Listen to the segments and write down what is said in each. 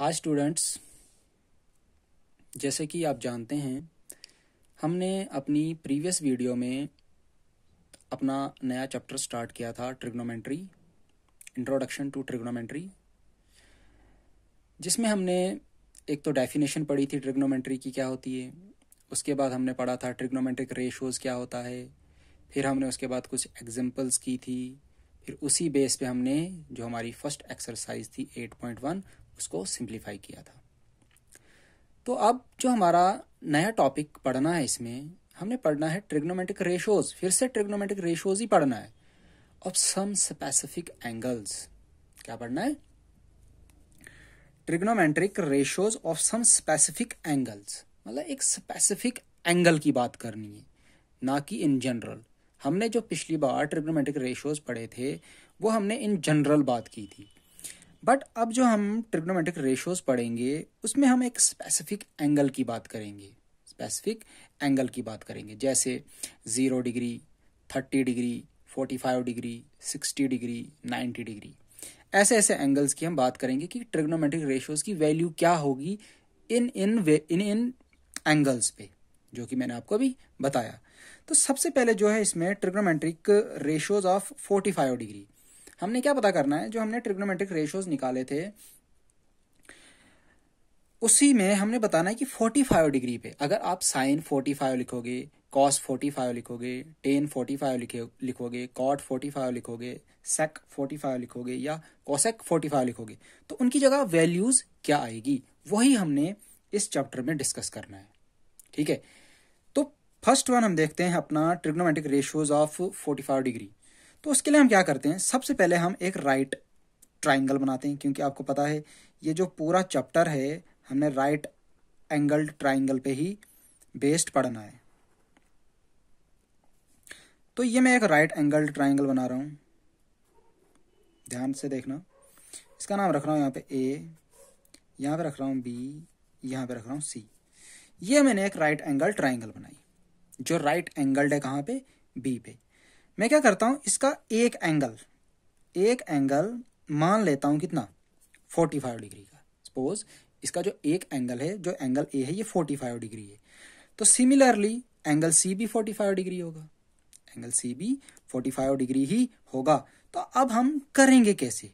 hi students जैसे कि आप जानते हैं हमने अपनी प्रीवियस वीडियो में अपना नया चैप्टर स्टार्ट किया था ट्रिग्नोमेंट्री इंट्रोडक्शन टू ट्रिग्नोमेंट्री जिसमें हमने एक तो डेफिनेशन पढ़ी थी ट्रिग्नोमेंट्री की क्या होती है उसके बाद हमने पढ़ा था ट्रिग्नोमेट्रिक रेशोज़ क्या होता है फिर हमने उसके बाद कुछ एग्जाम्पल्स की थी फिर उसी बेस पे हमने जो हमारी फर्स्ट एक्सरसाइज थी 8.1 उसको सिंप्लीफाई किया था तो अब जो हमारा नया टॉपिक पढ़ना है इसमें हमने पढ़ना है ट्रिग्नोमेट्रिक रेशोज फिर से ट्रिग्नोमेट्रिक रेशोज ही पढ़ना है ऑफ सम स्पेसिफिक एंगल्स क्या पढ़ना है trigonometric ratios of some specific angles मतलब एक स्पेसिफिक एंगल की बात करनी है ना कि इन जनरल हमने जो पिछली बार ट्रिग्नोमेट्रिक रेशोज पढ़े थे वो हमने इन जनरल बात की थी बट अब जो हम ट्रिग्नोमेट्रिक रेशोज पढ़ेंगे उसमें हम एक स्पेसिफिक एंगल की बात करेंगे स्पेसिफिक एंगल की बात करेंगे जैसे zero degree thirty degree forty five degree sixty degree ninety degree ऐसे ऐसे एंगल्स की हम बात करेंगे कि ट्रिग्नोमेट्रिक रेशोज की वैल्यू क्या होगी इन इन इन इन एंगल्स पे जो कि मैंने आपको अभी बताया तो सबसे पहले जो है इसमें trigonometric ratios of forty five degree हमने क्या पता करना है जो हमने ट्रिग्नोमेट्रिक रेशियोज निकाले थे उसी में हमने बताना है कि 45 डिग्री पे अगर आप साइन 45 लिखोगे कॉस 45 लिखोगे टेन 45 लिखे लिखोगे कॉट 45 लिखोगे सेक 45 लिखोगे या फोर्टी 45 लिखोगे तो उनकी जगह वैल्यूज क्या आएगी वही हमने इस चैप्टर में डिस्कस करना है ठीक है तो फर्स्ट वन हम देखते हैं अपना ट्रिग्नोमेट्रिक रेशियोज ऑफ 45 डिग्री तो उसके लिए हम क्या करते हैं सबसे पहले हम एक राइट ट्राइंगल बनाते हैं क्योंकि आपको पता है ये जो पूरा चैप्टर है हमने राइट एंगल्ड ट्राइंगल पे ही बेस्ड पढ़ना है तो ये मैं एक राइट एंगल्ड ट्राइंगल बना रहा हूं ध्यान से देखना इसका नाम रख रहा हूँ यहां पे ए यहां पे रख रहा हूं बी यहां पे रख रहा हूं सी ये मैंने एक राइट एंगल ट्राइंगल बनाई जो राइट एंगल्ड है कहां पे बी पे मैं क्या करता हूँ इसका एक एंगल एक एंगल मान लेता हूँ कितना 45 डिग्री का सपोज इसका जो एक एंगल है जो एंगल ए है ये 45 डिग्री है तो सिमिलरली एंगल सी भी 45 डिग्री होगा एंगल सी भी 45 डिग्री ही होगा तो अब हम करेंगे कैसे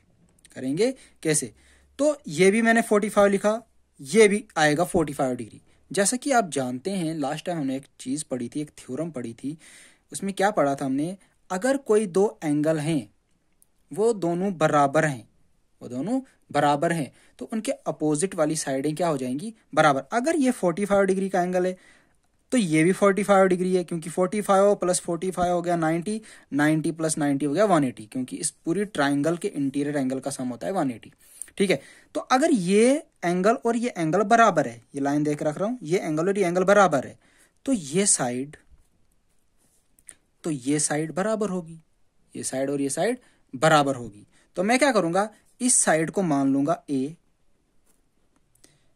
करेंगे कैसे तो ये भी मैंने 45 लिखा ये भी आएगा 45 डिग्री जैसा कि आप जानते हैं लास्ट टाइम हमने एक चीज़ पढ़ी थी एक थ्योरम पढ़ी थी उसमें क्या पढ़ा था हमने अगर कोई दो एंगल हैं वो दोनों बराबर हैं वो दोनों बराबर हैं तो उनके अपोजिट वाली साइडें क्या हो जाएंगी बराबर अगर ये फोर्टी फाइव डिग्री का एंगल है तो ये भी फोर्टी फाइव डिग्री है क्योंकि forty five plus forty five हो गया नाइन्टी नाइन्टी प्लस नाइन्टी हो गया वन एटी क्योंकि इस पूरी ट्राइंगल के इंटीरियर एंगल का सम होता है वन एटी ठीक है तो अगर ये एंगल और ये एंगल बराबर है ये लाइन देख रख रहा हूँ ये एंगल और ये एंगल बराबर है तो ये साइड तो ये साइड बराबर होगी ये साइड और ये साइड बराबर होगी तो मैं क्या करूंगा इस साइड को मान लूंगा ए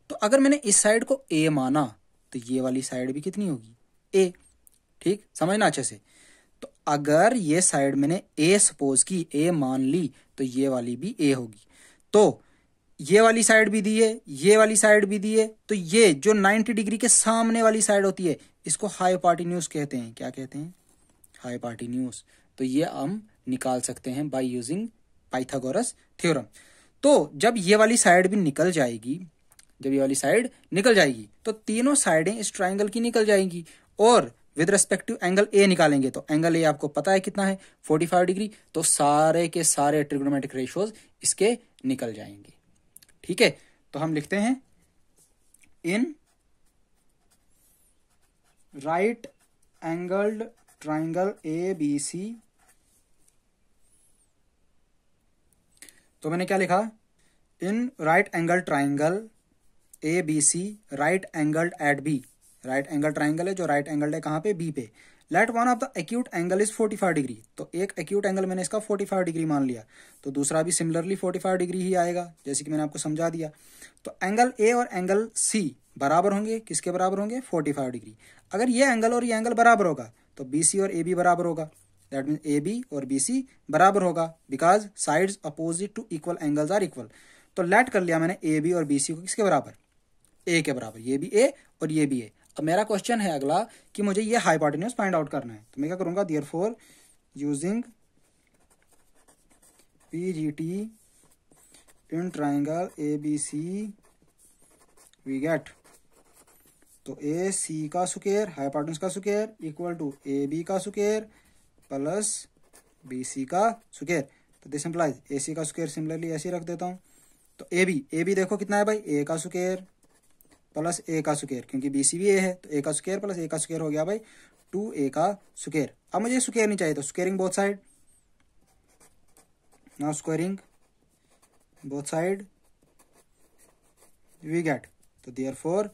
तो अगर मैंने इस साइड को ए माना तो ये वाली साइड भी कितनी होगी ए ठीक समझना अच्छे से तो अगर ये साइड मैंने ए सपोज की ए मान ली तो ये वाली भी ए होगी तो ये वाली साइड भी दी है ये वाली साइड भी दी है तो ये जो 90 डिग्री के सामने वाली साइड होती है इसको हाई कहते हैं क्या कहते हैं हाई पार्टी न्यूज तो ये हम निकाल सकते हैं बाय यूजिंग पाइथागोरस थ्योरम तो जब ये वाली साइड भी निकल जाएगी जब ये वाली साइड निकल जाएगी तो तीनों साइडें इस ट्राइंगल की निकल जाएंगी और with respect to angle A निकालेंगे तो एंगल ए आपको पता है कितना है 45 डिग्री तो सारे के सारे ट्रिग्नोमेट्रिक रेशियोज इसके निकल जाएंगे ठीक है तो हम लिखते हैं in right angled triangle A B C तो मैंने क्या लिखा in right angle triangle A B C right angled at B right angle triangle है जो राइट एंगल्ड है कहां पे बी पे let one of the acute angle is 45 degree तो एक एक्यूट एंगल मैंने इसका 45 डिग्री मान लिया तो दूसरा भी सिमिलरली 45 डिग्री ही आएगा जैसे कि मैंने आपको समझा दिया तो एंगल ए और एंगल सी बराबर होंगे किसके बराबर होंगे 45 डिग्री अगर ये एंगल और ये एंगल बराबर होगा तो बी सी और ए बी बराबर होगा दैट मीन ए बी और बी सी बराबर होगा because sides opposite to equal angles are equal तो लेट कर लिया मैंने ए बी और बी सी को किसके बराबर ए के बराबर ये भी ए और ये भी ए अब मेरा क्वेश्चन है अगला कि मुझे ये हाइपोटेन्यूज फाइंड आउट करना है तो मैं क्या करूंगा therefore using P G T in triangle A B C we get तो ए सी का सुकेयर हाइपाटनस का square equal to A B का सुकेयर प्लस बी सी का सुकेयर तो दिस एम्प्लाइज ए सी का square similarly ऐसे रख देता हूँ तो ए बी ए बी देखो कितना है भाई ए का सुकेयर प्लस ए का सुकेयर क्योंकि बी सी भी ए है तो ए का सुकेयर प्लस ए का सुकेयर हो गया भाई टू ए का सुकेयर अब मुझे सुकेयर नहीं चाहिए तो squaring both side now squaring both side we get तो दियर फोर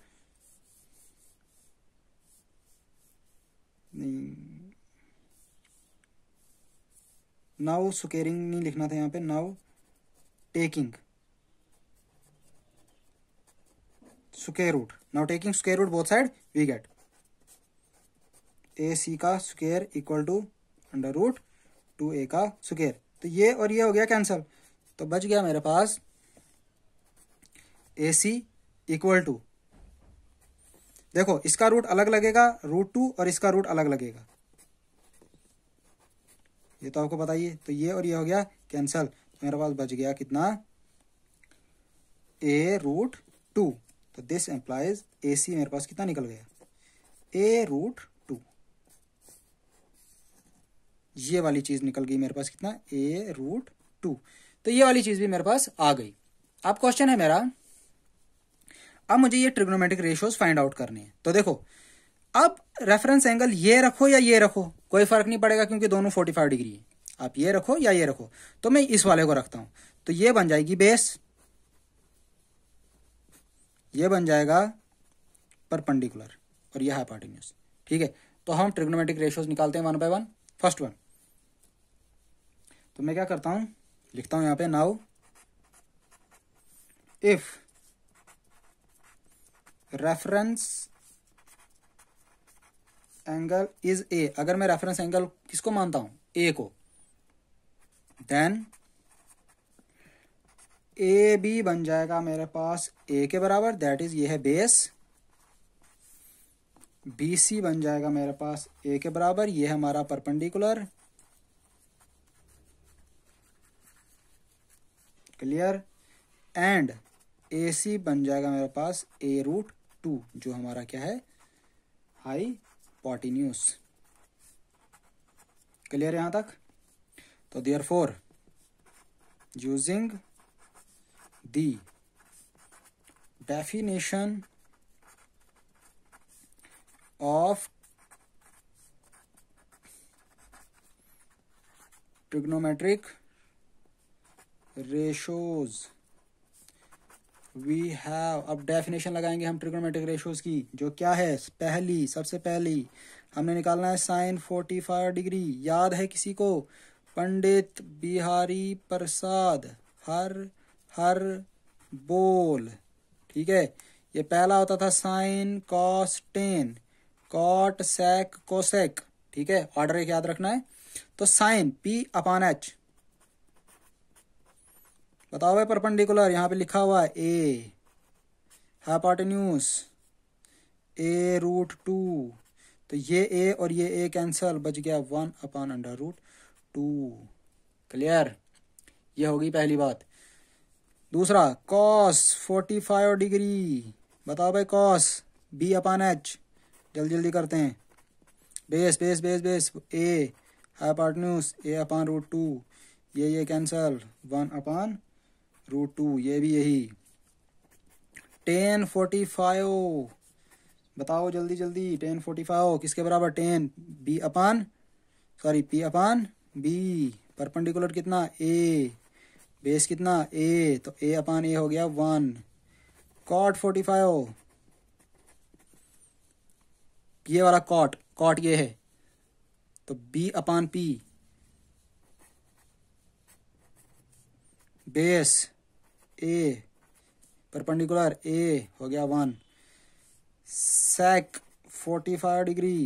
नाउ सुकेरिंग नहीं लिखना था यहाँ पे now taking square root now taking square root both side we get A C का square equal to under root two A का square तो ये और ये हो गया कैंसल तो बच गया मेरे पास ए सी इक्वल टू देखो इसका रूट अलग लगेगा रूट टू और इसका रूट अलग लगेगा ये तो आपको बताइए तो ये और ये हो गया कैंसल तो मेरे पास बच गया कितना ए रूट टू तो दिस एम्प्लाइज ए सी मेरे पास कितना निकल गया ए रूट टू ये वाली चीज निकल गई मेरे पास कितना ए रूट टू तो ये वाली चीज भी मेरे पास आ गई अब क्वेश्चन है मेरा अब मुझे ये ट्रिग्नोमेट्रिक रेशियोज फाइंड आउट करने हैं तो देखो अब रेफरेंस एंगल ये रखो या ये रखो कोई फर्क नहीं पड़ेगा क्योंकि दोनों फोर्टी फाइव डिग्री है आप ये रखो या ये रखो तो मैं इस वाले को रखता हूं तो ये बन जाएगी बेस ये बन जाएगा परपेंडिकुलर और यह हाइपाटेन्यूस ठीक है तो हम ट्रिग्नोमेट्रिक रेशियोज निकालते हैं one by one first one तो मैं क्या करता हूं लिखता हूं यहां पे now if reference angle is A अगर मैं रेफरेंस एंगल किसको मानता हूं ए को देन ए बी बन जाएगा मेरे पास ए के बराबर दैट इज ये है बेस बी सी बन जाएगा मेरे पास ए के बराबर ये है हमारा perpendicular clear and A C बन जाएगा मेरे पास ए रूट टू जो हमारा क्या है हाई पॉटिन्यूस क्लियर यहां तक तो therefore using the definition of trigonometric ratios we have अब डेफिनेशन लगाएंगे हम ट्रिगोनोमेट्रिक रेशियोज की जो क्या है पहली सबसे पहली हमने निकालना है साइन फोर्टी फाइव डिग्री याद है किसी को पंडित बिहारी प्रसाद हर हर बोल ठीक है ये पहला होता था sine cos tan cot sec cosec ठीक है ऑर्डर एक याद रखना है तो साइन पी अपान एच बताओ भाई परपेंडिकुलर यहाँ पे लिखा हुआ है ए हाइपाटेन्यूस ए रूट टू तो ये ए और ये ए कैंसल बच गया one upon under root two clear ये होगी पहली बात दूसरा कॉस फोर्टी फाइव डिग्री बताओ भाई कॉस बी अपान एच जल्दी जल्दी करते हैं base base base base A न्यूज ए अपान रूट टू ये ये cancel one upon root two ये भी यही टेन फोर्टी फाइव बताओ जल्दी जल्दी टेन फोर्टी फाइव किसके बराबर tan B upon sorry P upon B perpendicular कितना ए बेस कितना ए तो ए अपान ए हो गया वन कॉट फोर्टी फाइव ये वाला कॉट कॉट ये है तो B upon P base A perpendicular A हो गया one sec forty five degree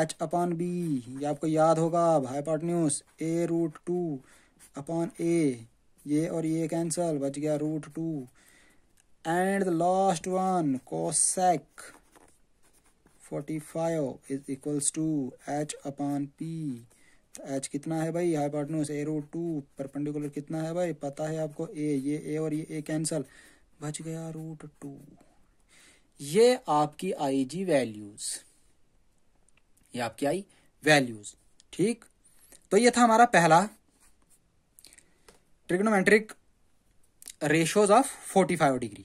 H upon B ये आपको याद होगा न्यूज A root two upon A ये और ये कैंसल बच गया root two and the last one cosec forty five is equals to H upon P H कितना है भाई हाईपाटनूस एरो टू परपेंडिकुलर कितना है भाई पता है आपको ए ये ए और ये ए कैंसल बच गया रूट टू ये आपकी आई जी वैल्यूज ये आपकी आई वैल्यूज ठीक तो ये था हमारा पहला trigonometric ratios of 45 degree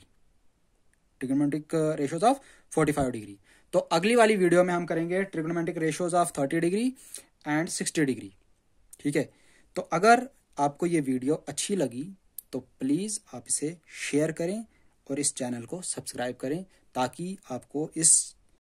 trigonometric ratios of 45 degree तो अगली वाली वीडियो में हम करेंगे trigonometric ratios of 30 degree and sixty degree ठीक है तो अगर आपको ये वीडियो अच्छी लगी तो प्लीज़ आप इसे शेयर करें और इस चैनल को सब्सक्राइब करें ताकि आपको इस